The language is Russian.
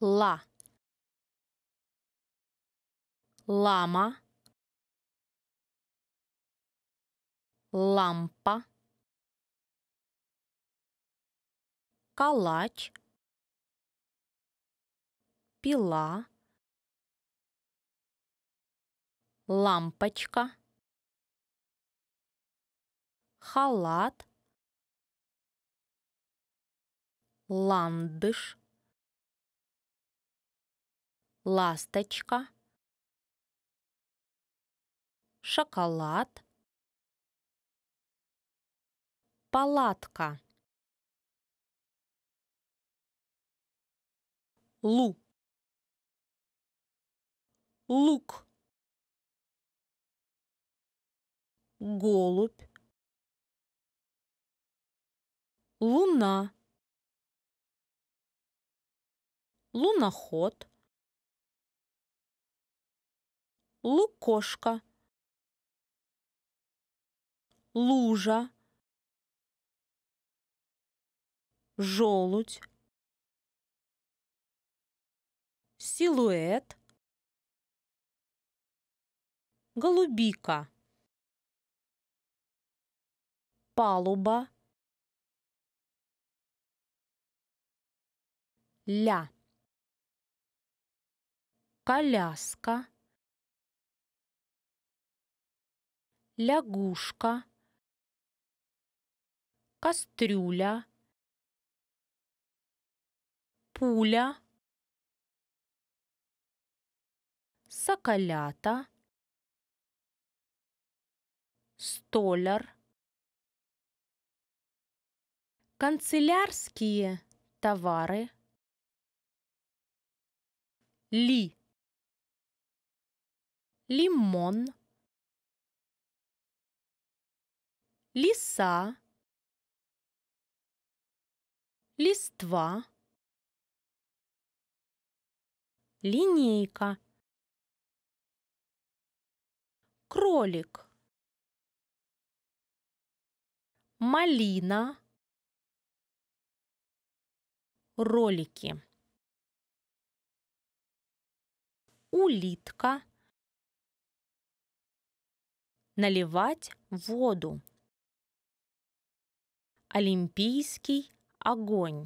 ла лама лампа калач пила лампочка халат ландыш ласточка, шоколад, палатка, лу, лук, голубь, луна, луноход – лукошка, лужа, желудь, силуэт, голубика, палуба, ля, коляска, лягушка, кастрюля, пуля, соколята, столяр, канцелярские товары, ли, лимон, лиса, листва, линейка, кролик, малина, ролики, улитка, наливать воду. Олимпийский огонь.